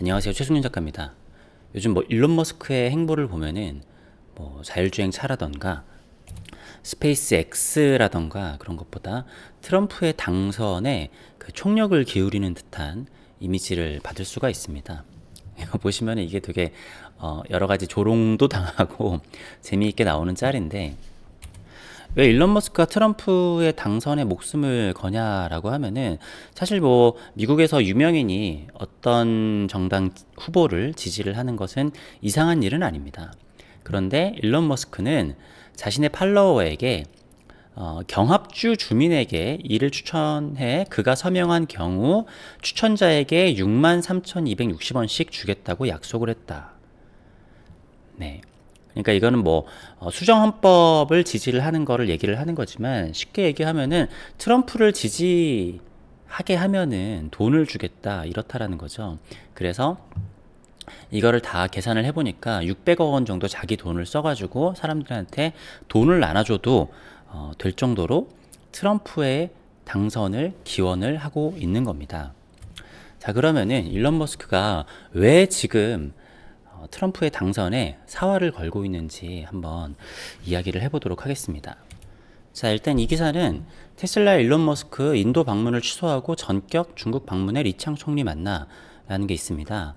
안녕하세요. 최승윤 작가입니다. 요즘 뭐 일론 머스크의 행보를 보면은 뭐 자율주행 차라던가 스페이스 X라던가 그런 것보다 트럼프의 당선에 그 총력을 기울이는 듯한 이미지를 받을 수가 있습니다. 보시면 이게 되게 어 여러 가지 조롱도 당하고 재미있게 나오는 짤인데 왜 일론 머스크가 트럼프의 당선에 목숨을 거냐라고 하면은 사실 뭐 미국에서 유명인이 어떤 정당 후보를 지지를 하는 것은 이상한 일은 아닙니다. 그런데 일론 머스크는 자신의 팔로워에게 어, 경합주 주민에게 이를 추천해 그가 서명한 경우 추천자에게 63,260원씩 주겠다고 약속을 했다. 네. 그러니까 이거는 뭐 어, 수정 헌법을 지지를 하는 거를 얘기를 하는 거지만 쉽게 얘기하면은 트럼프를 지지하게 하면은 돈을 주겠다 이렇다라는 거죠. 그래서 이거를 다 계산을 해보니까 600억 원 정도 자기 돈을 써가지고 사람들한테 돈을 나눠줘도 어, 될 정도로 트럼프의 당선을 기원을 하고 있는 겁니다. 자 그러면은 일론 머스크가 왜 지금 어, 트럼프의 당선에 사활을 걸고 있는지 한번 이야기를 해보도록 하겠습니다. 자, 일단 이 기사는 테슬라 일론 머스크 인도 방문을 취소하고 전격 중국 방문에 리창 총리 만나라는 게 있습니다.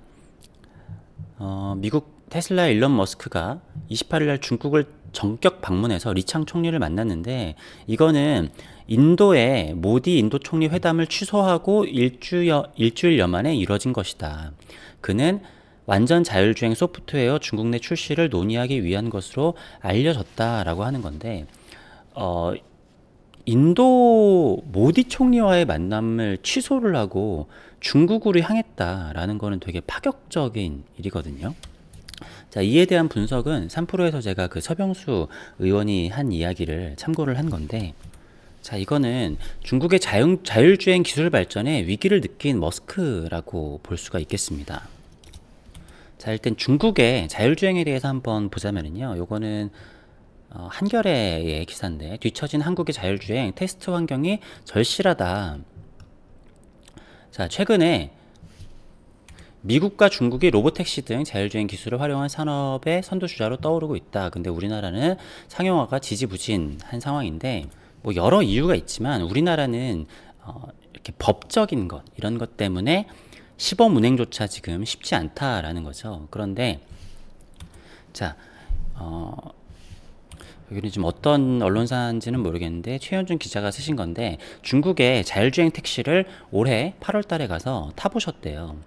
어, 미국 테슬라 일론 머스크가 28일 날 중국을 전격 방문해서 리창 총리를 만났는데 이거는 인도의 모디 인도 총리 회담을 취소하고 일주여, 일주일여 만에 이뤄진 것이다. 그는 완전 자율주행 소프트웨어 중국 내 출시를 논의하기 위한 것으로 알려졌다라고 하는 건데 어, 인도 모디 총리와의 만남을 취소를 하고 중국으로 향했다라는 거는 되게 파격적인 일이거든요. 자, 이에 대한 분석은 3프로에서 제가 그 서병수 의원이 한 이야기를 참고를 한 건데 자, 이거는 중국의 자율, 자율주행 기술 발전에 위기를 느낀 머스크라고 볼 수가 있겠습니다. 자 일단 중국의 자율주행에 대해서 한번 보자면요 요거는 어, 한겨레의 기사인데 뒤처진 한국의 자율주행 테스트 환경이 절실하다 자 최근에 미국과 중국이 로보택시 등 자율주행 기술을 활용한 산업의 선두주자로 떠오르고 있다. 근데 우리나라는 상용화가 지지부진한 상황인데 뭐 여러 이유가 있지만 우리나라는 어, 이렇게 법적인 것 이런 것 때문에 시범 운행조차 지금 쉽지 않다라는 거죠. 그런데 자, 어, 여기는 지금 어떤 언론사인지는 모르겠는데 최현준 기자가 쓰신 건데 중국의 자율주행 택시를 올해 8월 달에 가서 타보셨대요.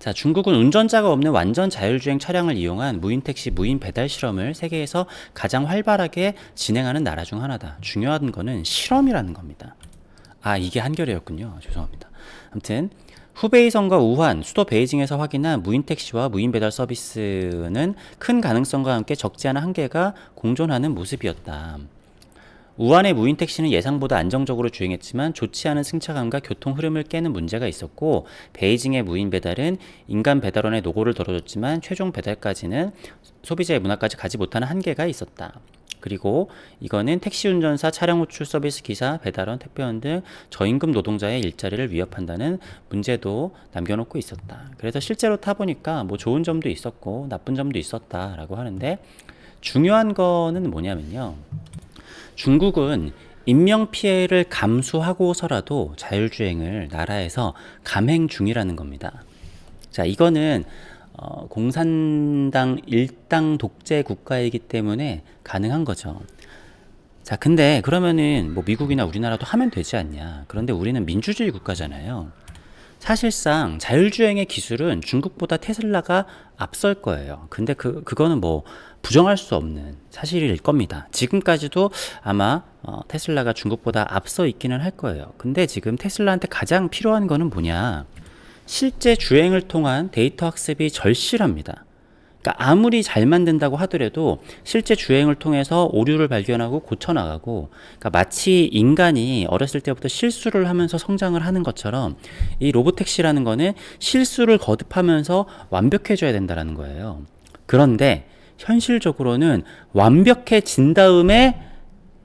자, 중국은 운전자가 없는 완전 자율주행 차량을 이용한 무인 택시 무인 배달 실험을 세계에서 가장 활발하게 진행하는 나라 중 하나다. 중요한 거는 실험이라는 겁니다. 아, 이게 한결이었군요. 죄송합니다. 아무튼 후베이성과 우한, 수도 베이징에서 확인한 무인 택시와 무인 배달 서비스는 큰 가능성과 함께 적지 않은 한계가 공존하는 모습이었다. 우한의 무인 택시는 예상보다 안정적으로 주행했지만 좋지 않은 승차감과 교통 흐름을 깨는 문제가 있었고 베이징의 무인 배달은 인간 배달원의 노고를 덜어줬지만 최종 배달까지는 소비자의 문화까지 가지 못하는 한계가 있었다. 그리고 이거는 택시 운전사, 차량 호출 서비스 기사, 배달원, 택배원 등 저임금 노동자의 일자리를 위협한다는 문제도 남겨놓고 있었다. 그래서 실제로 타보니까 뭐 좋은 점도 있었고 나쁜 점도 있었다라고 하는데 중요한 거는 뭐냐면요. 중국은 인명 피해를 감수하고서라도 자율주행을 나라에서 감행 중이라는 겁니다. 자, 이거는 어, 공산당 일당 독재 국가이기 때문에 가능한 거죠. 자, 근데 그러면은 뭐 미국이나 우리나라도 하면 되지 않냐. 그런데 우리는 민주주의 국가잖아요. 사실상 자율주행의 기술은 중국보다 테슬라가 앞설 거예요. 근데 그, 그거는 뭐 부정할 수 없는 사실일 겁니다. 지금까지도 아마 어, 테슬라가 중국보다 앞서 있기는 할 거예요. 근데 지금 테슬라한테 가장 필요한 거는 뭐냐. 실제 주행을 통한 데이터 학습이 절실합니다. 그러니까 아무리 잘 만든다고 하더라도 실제 주행을 통해서 오류를 발견하고 고쳐나가고 그러니까 마치 인간이 어렸을 때부터 실수를 하면서 성장을 하는 것처럼 이 로보택시라는 거는 실수를 거듭하면서 완벽해져야 된다는 거예요. 그런데 현실적으로는 완벽해진 다음에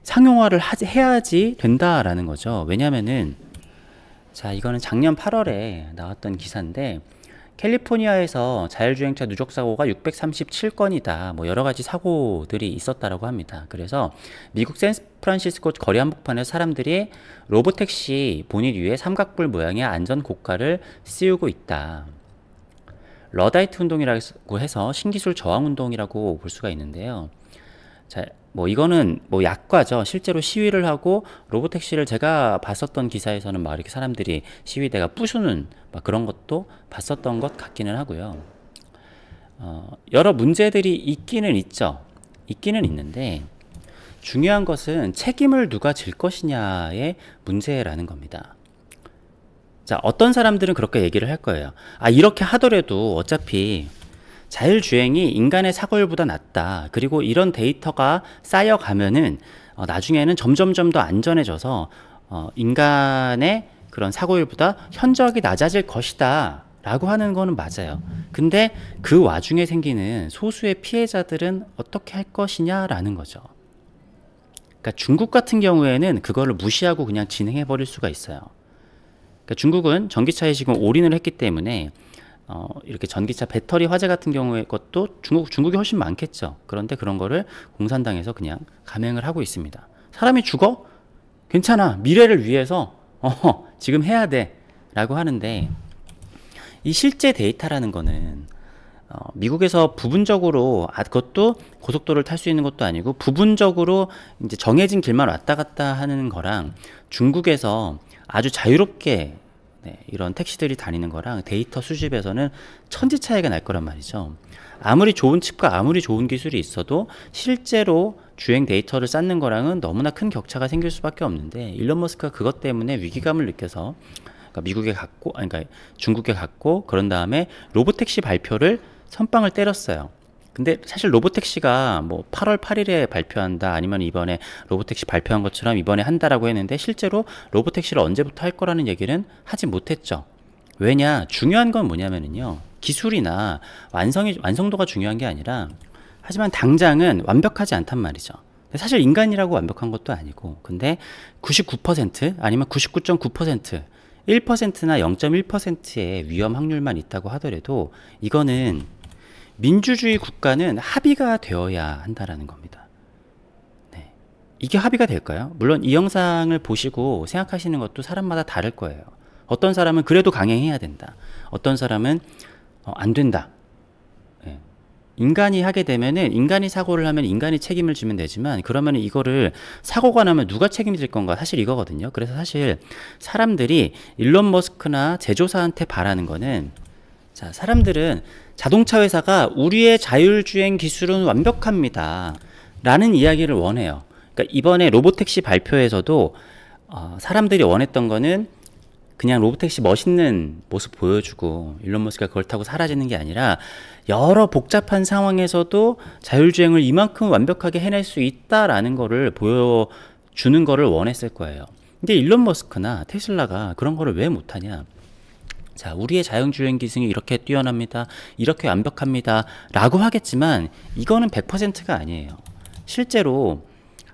상용화를 해야지 된다라는 거죠. 왜냐면은 자, 이거는 작년 8월에 나왔던 기사인데 캘리포니아에서 자율주행차 누적 사고가 637건이다. 뭐 여러 가지 사고들이 있었다라고 합니다. 그래서 미국 샌프란시스코 거리 한복판에 사람들이 로봇택시 본인 위에 삼각뿔 모양의 안전 고가를 씌우고 있다. 러다이트 운동이라고 해서 신기술 저항 운동이라고 볼 수가 있는데요. 자, 뭐 이거는 뭐 약과죠. 실제로 시위를 하고 로보택시를 제가 봤었던 기사에서는 막 이렇게 사람들이 시위대가 부수는 막 그런 것도 봤었던 것 같기는 하고요. 어, 여러 문제들이 있기는 있죠. 있기는 있는데 중요한 것은 책임을 누가 질 것이냐의 문제라는 겁니다. 자, 어떤 사람들은 그렇게 얘기를 할 거예요. 아, 이렇게 하더라도 어차피 자율주행이 인간의 사고율보다 낮다. 그리고 이런 데이터가 쌓여가면은 어, 나중에는 점점점 더 안전해져서 어, 인간의 그런 사고율보다 현저하게 낮아질 것이다. 라고 하는 거는 맞아요. 근데 그 와중에 생기는 소수의 피해자들은 어떻게 할 것이냐라는 거죠. 그러니까 중국 같은 경우에는 그거를 무시하고 그냥 진행해 버릴 수가 있어요. 그러니까 중국은 전기차에 지금 올인을 했기 때문에 어, 이렇게 전기차 배터리 화재 같은 경우의 것도 중국 중국이 훨씬 많겠죠. 그런데 그런 거를 공산당에서 그냥 감행을 하고 있습니다. 사람이 죽어? 괜찮아. 미래를 위해서 어, 지금 해야 돼라고 하는데 이 실제 데이터라는 거는 어, 미국에서 부분적으로 아, 그것도 고속도로를 탈 수 있는 것도 아니고 부분적으로 이제 정해진 길만 왔다 갔다 하는 거랑 중국에서 아주 자유롭게 네, 이런 택시들이 다니는 거랑 데이터 수집에서는 천지 차이가 날 거란 말이죠. 아무리 좋은 칩과 아무리 좋은 기술이 있어도 실제로 주행 데이터를 쌓는 거랑은 너무나 큰 격차가 생길 수밖에 없는데 일론 머스크가 그것 때문에 위기감을 느껴서 그러니까 미국에 갔고, 아니, 그러니까 중국에 갔고 그런 다음에 로봇택시 발표를 선빵을 때렸어요. 근데 사실 로보택시가 뭐 8월 8일에 발표한다 아니면 이번에 로보택시 발표한 것처럼 이번에 한다라고 했는데 실제로 로보택시를 언제부터 할 거라는 얘기는 하지 못했죠. 왜냐 중요한 건 뭐냐면은요 기술이나 완성이 완성도가 중요한 게 아니라 하지만 당장은 완벽하지 않단 말이죠. 사실 인간이라고 완벽한 것도 아니고 근데 99% 아니면 99.9% 1%나 0.1%의 위험 확률만 있다고 하더라도 이거는 민주주의 국가는 합의가 되어야 한다라는 겁니다. 네. 이게 합의가 될까요? 물론 이 영상을 보시고 생각하시는 것도 사람마다 다를 거예요. 어떤 사람은 그래도 강행해야 된다. 어떤 사람은 어, 안 된다. 네. 인간이 하게 되면은 인간이 사고를 하면 인간이 책임을 지면 되지만 그러면 이거를 사고가 나면 누가 책임질 건가 사실 이거거든요. 그래서 사실 사람들이 일론 머스크나 제조사한테 바라는 거는 자, 사람들은 자동차 회사가 우리의 자율주행 기술은 완벽합니다. 라는 이야기를 원해요. 그러니까 이번에 로보택시 발표에서도 어, 사람들이 원했던 거는 그냥 로보택시 멋있는 모습 보여주고 일론 머스크가 그걸 타고 사라지는 게 아니라 여러 복잡한 상황에서도 자율주행을 이만큼 완벽하게 해낼 수 있다라는 거를 보여주는 거를 원했을 거예요. 근데 일론 머스크나 테슬라가 그런 거를 왜 못하냐? 자, 우리의 자율주행 기승이 이렇게 뛰어납니다. 이렇게 완벽합니다. 라고 하겠지만 이거는 100%가 아니에요. 실제로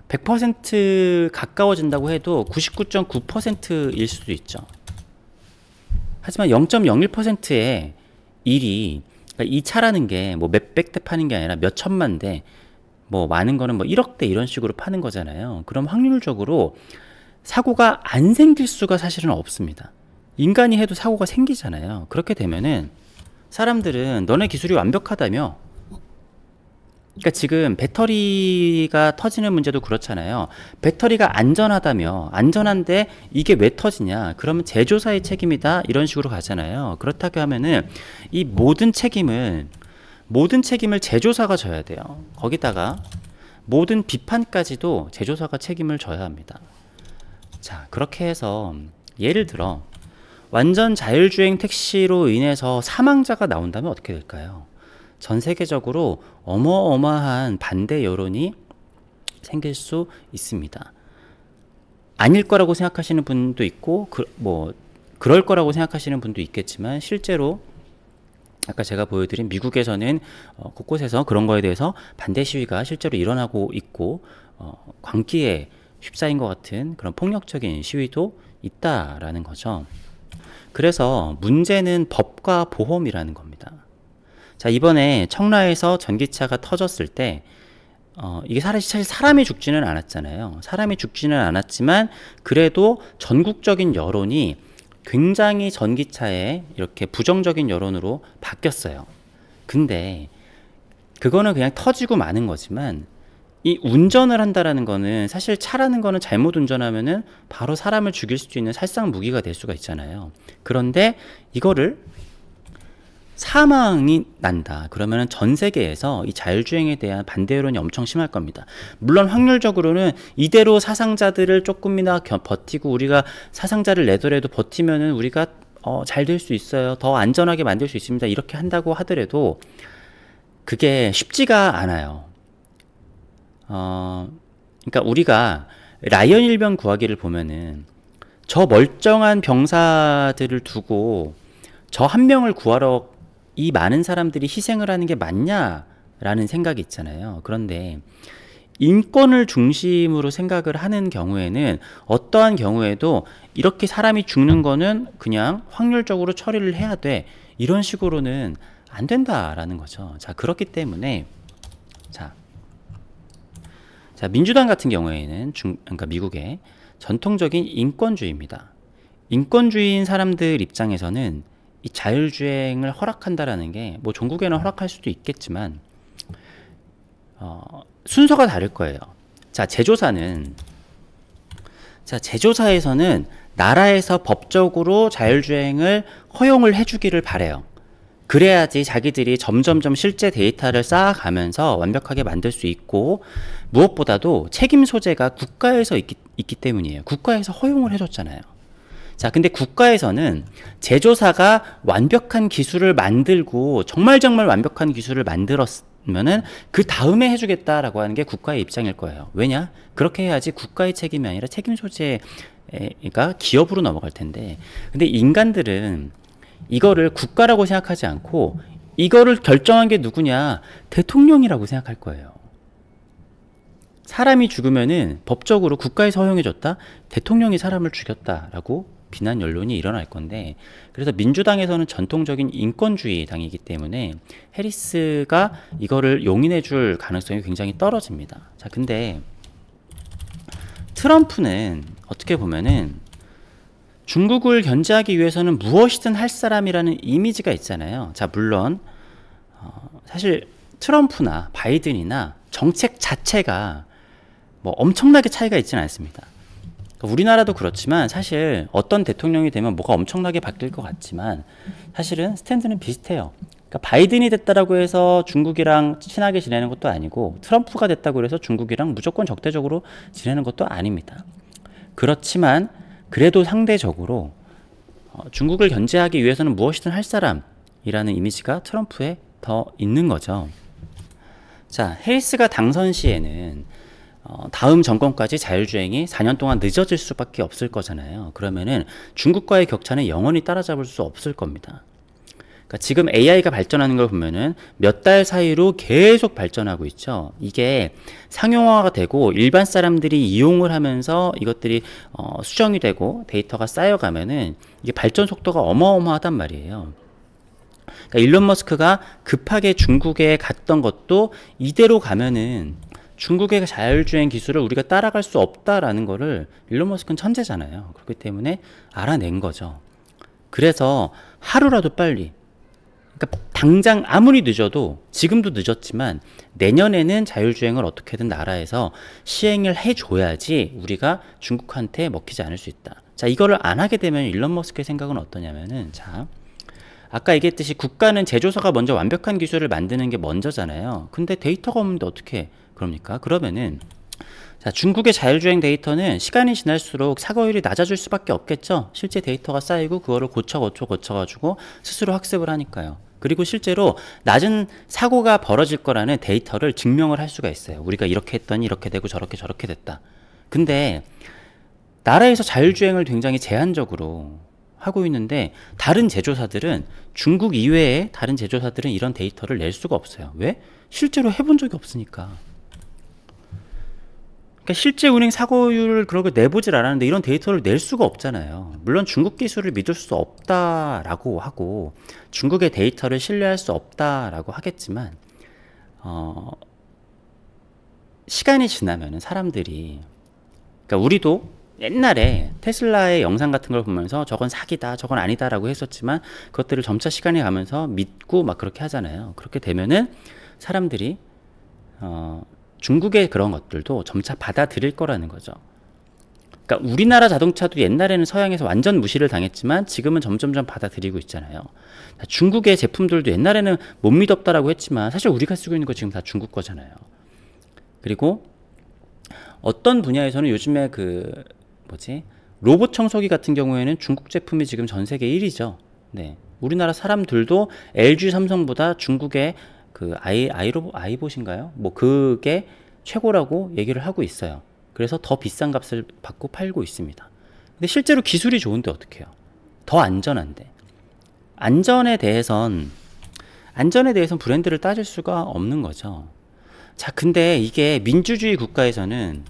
100% 가까워진다고 해도 99.9%일 수도 있죠. 하지만 0.01%의 일이 그러니까 이 차라는 게 뭐 몇백 대 파는 게 아니라 몇 천만 대, 뭐 많은 거는 뭐 1억 대 이런 식으로 파는 거잖아요. 그럼 확률적으로 사고가 안 생길 수가 사실은 없습니다. 인간이 해도 사고가 생기잖아요. 그렇게 되면은 사람들은 너네 기술이 완벽하다며 그러니까 지금 배터리가 터지는 문제도 그렇잖아요. 배터리가 안전하다며 안전한데 이게 왜 터지냐? 그러면 제조사의 책임이다 이런 식으로 가잖아요. 그렇다고 하면은 이 모든 책임은 모든 책임을 제조사가 져야 돼요. 거기다가 모든 비판까지도 제조사가 책임을 져야 합니다. 자 그렇게 해서 예를 들어 완전 자율주행 택시로 인해서 사망자가 나온다면 어떻게 될까요? 전 세계적으로 어마어마한 반대 여론이 생길 수 있습니다. 아닐 거라고 생각하시는 분도 있고, 그, 뭐, 그럴 거라고 생각하시는 분도 있겠지만, 실제로 아까 제가 보여드린 미국에서는 어, 곳곳에서 그런 거에 대해서 반대 시위가 실제로 일어나고 있고, 어, 광기에 휩싸인 것 같은 그런 폭력적인 시위도 있다라는 거죠. 그래서 문제는 법과 보험이라는 겁니다. 자, 이번에 청라에서 전기차가 터졌을 때, 어, 이게 사실 사람이 죽지는 않았잖아요. 사람이 죽지는 않았지만, 그래도 전국적인 여론이 굉장히 전기차에 이렇게 부정적인 여론으로 바뀌었어요. 근데, 그거는 그냥 터지고 마는 거지만, 이 운전을 한다라는 거는 사실 차라는 거는 잘못 운전하면은 바로 사람을 죽일 수도 있는 살상 무기가 될 수가 있잖아요. 그런데 이거를 사망이 난다. 그러면은 전 세계에서 이 자율주행에 대한 반대론이 여 엄청 심할 겁니다. 물론 확률적으로는 이대로 사상자들을 조금이나 버티고 우리가 사상자를 내더라도 버티면은 우리가 어, 잘 될 수 있어요. 더 안전하게 만들 수 있습니다. 이렇게 한다고 하더라도 그게 쉽지가 않아요. 어, 그러니까 우리가 라이언 일병 구하기를 보면은 저 멀쩡한 병사들을 두고 저 한 명을 구하러 이 많은 사람들이 희생을 하는 게 맞냐라는 생각이 있잖아요. 그런데 인권을 중심으로 생각을 하는 경우에는 어떠한 경우에도 이렇게 사람이 죽는 거는 그냥 확률적으로 처리를 해야 돼. 이런 식으로는 안 된다라는 거죠. 자, 그렇기 때문에 자, 자, 민주당 같은 경우에는 중, 그러니까 미국의 전통적인 인권주의입니다. 인권주의인 사람들 입장에서는 이 자율주행을 허락한다라는 게뭐 전국에는 허락할 수도 있겠지만 어, 순서가 다를 거예요. 자, 제조사는 자, 제조사에서는 나라에서 법적으로 자율주행을 허용을 해주기를 바래요. 그래야지 자기들이 점점점 실제 데이터를 쌓아가면서 완벽하게 만들 수 있고 무엇보다도 책임 소재가 국가에서 있기, 있기 때문이에요. 국가에서 허용을 해줬잖아요. 자, 근데 국가에서는 제조사가 완벽한 기술을 만들고 정말 정말 완벽한 기술을 만들었으면은 그 다음에 해주겠다라고 하는 게 국가의 입장일 거예요. 왜냐? 그렇게 해야지 국가의 책임이 아니라 책임 소재가 그러니까 기업으로 넘어갈 텐데. 근데 인간들은 이거를 국가라고 생각하지 않고 이거를 결정한 게 누구냐 대통령이라고 생각할 거예요. 사람이 죽으면은 법적으로 국가에서 용해졌다 대통령이 사람을 죽였다라고 비난 연론이 일어날 건데 그래서 민주당에서는 전통적인 인권주의 당이기 때문에 해리스가 이거를 용인해 줄 가능성이 굉장히 떨어집니다 자 근데 트럼프는 어떻게 보면은 중국을 견제하기 위해서는 무엇이든 할 사람이라는 이미지가 있잖아요. 자, 물론, 어, 사실 트럼프나 바이든이나 정책 자체가 뭐 엄청나게 차이가 있지는 않습니다. 그러니까 우리나라도 그렇지만 사실 어떤 대통령이 되면 뭐가 엄청나게 바뀔 것 같지만 사실은 스탠드는 비슷해요. 그러니까 바이든이 됐다라고 해서 중국이랑 친하게 지내는 것도 아니고 트럼프가 됐다고 해서 중국이랑 무조건 적대적으로 지내는 것도 아닙니다. 그렇지만 그래도 상대적으로 어, 중국을 견제하기 위해서는 무엇이든 할 사람이라는 이미지가 트럼프에 더 있는 거죠. 자, 헤리스가 당선 시에는 어, 다음 정권까지 자율주행이 4년 동안 늦어질 수밖에 없을 거잖아요. 그러면은 중국과의 격차는 영원히 따라잡을 수 없을 겁니다. 그러니까 지금 AI가 발전하는 걸 보면은 몇 달 사이로 계속 발전하고 있죠. 이게 상용화가 되고 일반 사람들이 이용을 하면서 이것들이 어, 수정이 되고 데이터가 쌓여가면은 이게 발전 속도가 어마어마하단 말이에요. 그러니까 일론 머스크가 급하게 중국에 갔던 것도 이대로 가면은 중국의 자율주행 기술을 우리가 따라갈 수 없다라는 거를 일론 머스크는 천재잖아요. 그렇기 때문에 알아낸 거죠. 그래서 하루라도 빨리 그러니까 당장 아무리 늦어도 지금도 늦었지만 내년에는 자율주행을 어떻게든 나라에서 시행을 해줘야지 우리가 중국한테 먹히지 않을 수 있다. 자 이거를 안 하게 되면 일론 머스크의 생각은 어떠냐면은 자 아까 얘기했듯이 국가는 제조사가 먼저 완벽한 기술을 만드는 게 먼저잖아요. 근데 데이터가 없는데 어떻게 그럽니까? 그러면은 자, 중국의 자율주행 데이터는 시간이 지날수록 사고율이 낮아질 수밖에 없겠죠. 실제 데이터가 쌓이고 그거를 고쳐 고쳐 고쳐가지고 스스로 학습을 하니까요. 그리고 실제로 낮은 사고가 벌어질 거라는 데이터를 증명을 할 수가 있어요. 우리가 이렇게 했더니 이렇게 되고 저렇게 저렇게 됐다. 근데 나라에서 자율주행을 굉장히 제한적으로 하고 있는데 다른 제조사들은 중국 이외에 다른 제조사들은 이런 데이터를 낼 수가 없어요. 왜? 실제로 해본 적이 없으니까. 그러니까 실제 운행 사고율을 그렇게 내보질 않았는데 이런 데이터를 낼 수가 없잖아요. 물론 중국 기술을 믿을 수 없다라고 하고 중국의 데이터를 신뢰할 수 없다라고 하겠지만 어, 시간이 지나면 사람들이 그러니까 우리도 옛날에 테슬라의 영상 같은 걸 보면서 저건 사기다 저건 아니다라고 했었지만 그것들을 점차 시간이 가면서 믿고 막 그렇게 하잖아요 그렇게 되면은 사람들이 어 중국의 그런 것들도 점차 받아들일 거라는 거죠. 그러니까 우리나라 자동차도 옛날에는 서양에서 완전 무시를 당했지만 지금은 점점점 받아들이고 있잖아요. 중국의 제품들도 옛날에는 못 믿었다라고 했지만 사실 우리가 쓰고 있는 거 지금 다 중국 거잖아요. 그리고 어떤 분야에서는 요즘에 그 뭐지 로봇 청소기 같은 경우에는 중국 제품이 지금 전 세계 1위죠. 네. 우리나라 사람들도 LG 삼성보다 중국의 그 아이 아이로 아이봇인가요? 뭐 그게 최고라고 얘기를 하고 있어요. 그래서 더 비싼 값을 받고 팔고 있습니다. 근데 실제로 기술이 좋은데 어떡해요? 더 안전한데. 안전에 대해선 안전에 대해선 브랜드를 따질 수가 없는 거죠. 자, 근데 이게 민주주의 국가에서는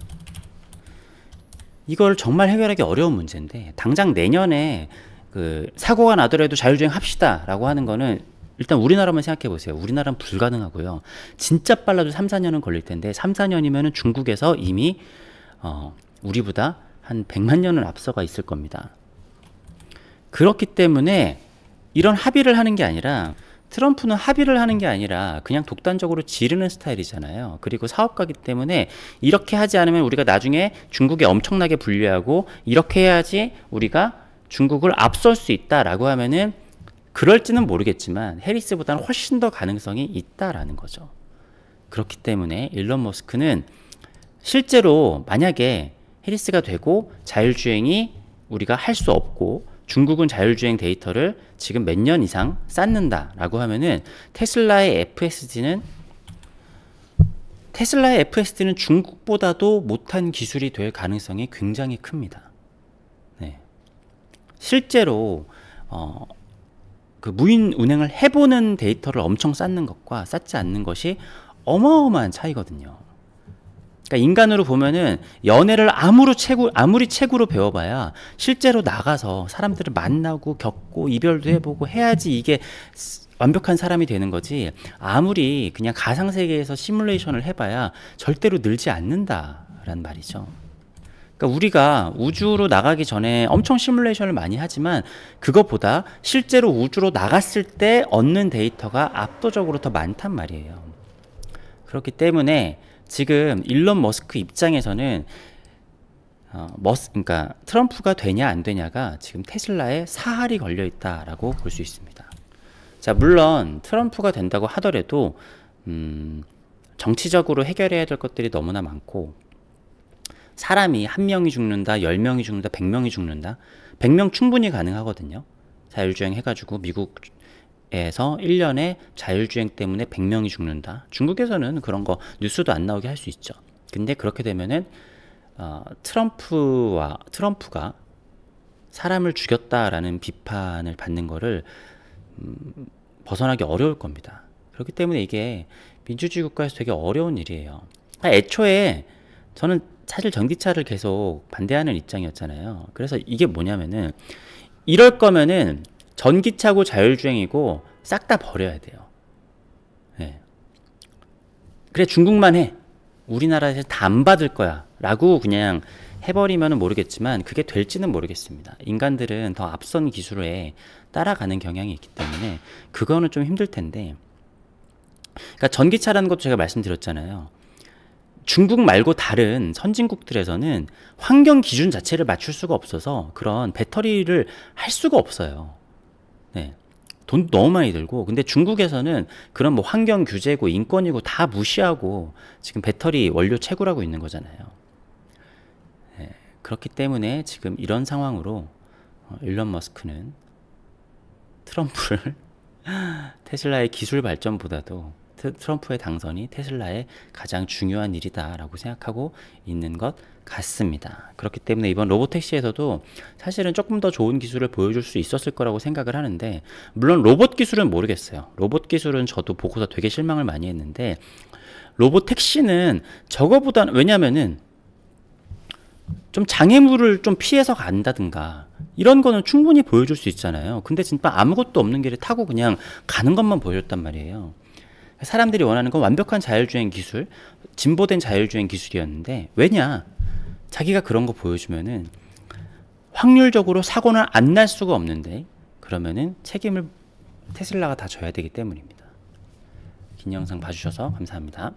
이걸 정말 해결하기 어려운 문제인데 당장 내년에 그 사고가 나더라도 자율주행 합시다라고 하는 거는 일단 우리나라만 생각해 보세요. 우리나라는 불가능하고요. 진짜 빨라도 3, 4년은 걸릴 텐데 3, 4년이면 중국에서 이미 어, 우리보다 한 100만 년은 앞서가 있을 겁니다. 그렇기 때문에 이런 합의를 하는 게 아니라 트럼프는 합의를 하는 게 아니라 그냥 독단적으로 지르는 스타일이잖아요. 그리고 사업가기 때문에 이렇게 하지 않으면 우리가 나중에 중국에 엄청나게 불리하고 이렇게 해야지 우리가 중국을 앞설 수 있다라고 하면은 그럴지는 모르겠지만 해리스보다는 훨씬 더 가능성이 있다라는 거죠. 그렇기 때문에 일론 머스크는 실제로 만약에 해리스가 되고 자율주행이 우리가 할 수 없고 중국은 자율주행 데이터를 지금 몇 년 이상 쌓는다라고 하면은 테슬라의 FSD는 테슬라의 FSD는 중국보다도 못한 기술이 될 가능성이 굉장히 큽니다. 네. 실제로 어, 그 무인 운행을 해보는 데이터를 엄청 쌓는 것과 쌓지 않는 것이 어마어마한 차이거든요. 그러니까 인간으로 보면은 연애를 아무리 최고 아무리 최고로 배워봐야 실제로 나가서 사람들을 만나고 겪고 이별도 해보고 해야지 이게 완벽한 사람이 되는 거지 아무리 그냥 가상 세계에서 시뮬레이션을 해봐야 절대로 늘지 않는다란 말이죠. 그러니까 우리가 우주로 나가기 전에 엄청 시뮬레이션을 많이 하지만 그것보다 실제로 우주로 나갔을 때 얻는 데이터가 압도적으로 더 많단 말이에요. 그렇기 때문에 지금 일론 머스크 입장에서는 어, 머스, 그러니까 트럼프가 되냐 안 되냐가 지금 테슬라의 사활이 걸려 있다라고 볼 수 있습니다. 자 물론 트럼프가 된다고 하더라도 음, 정치적으로 해결해야 될 것들이 너무나 많고 사람이 한 명이 죽는다, 열 명이 죽는다, 백 명이 죽는다. 백 명 충분히 가능하거든요. 자율주행 해가지고 미국에서 1년에 자율주행 때문에 백명이 죽는다. 중국에서는 그런 거 뉴스도 안 나오게 할 수 있죠. 근데 그렇게 되면은 어, 트럼프와 트럼프가 사람을 죽였다라는 비판을 받는 거를 음, 벗어나기 어려울 겁니다. 그렇기 때문에 이게 민주주의 국가에서 되게 어려운 일이에요. 그러니까 애초에 저는 사실 전기차를 계속 반대하는 입장이었잖아요. 그래서 이게 뭐냐면은 이럴 거면은 전기차고 자율주행이고 싹 다 버려야 돼요. 네. 그래 중국만 해. 우리나라에서 다 안 받을 거야라고 그냥 해버리면 모르겠지만 그게 될지는 모르겠습니다. 인간들은 더 앞선 기술에 따라가는 경향이 있기 때문에 그거는 좀 힘들 텐데. 그러니까 전기차라는 것도 제가 말씀드렸잖아요. 중국 말고 다른 선진국들에서는 환경 기준 자체를 맞출 수가 없어서 그런 배터리를 할 수가 없어요. 네. 돈 너무 많이 들고 근데 중국에서는 그런 뭐 환경 규제고 인권이고 다 무시하고 지금 배터리 원료 채굴하고 있는 거잖아요. 네. 그렇기 때문에 지금 이런 상황으로 어, 일론 머스크는 트럼프를 테슬라의 기술 발전보다도 트럼프의 당선이 테슬라의 가장 중요한 일이다라고 생각하고 있는 것 같습니다. 그렇기 때문에 이번 로봇택시에서도 사실은 조금 더 좋은 기술을 보여줄 수 있었을 거라고 생각을 하는데 물론 로봇 기술은 모르겠어요. 로봇 기술은 저도 보고서 되게 실망을 많이 했는데 로봇택시는 저거보다 왜냐면은 좀 장애물을 좀 피해서 간다든가 이런 거는 충분히 보여줄 수 있잖아요. 근데 진짜 아무것도 없는 길을 타고 그냥 가는 것만 보여줬단 말이에요. 사람들이 원하는 건 완벽한 자율주행 기술, 진보된 자율주행 기술이었는데 왜냐? 자기가 그런 거 보여주면은 확률적으로 사고는 안 날 수가 없는데 그러면은 책임을 테슬라가 다 져야 되기 때문입니다. 긴 영상 봐주셔서 감사합니다.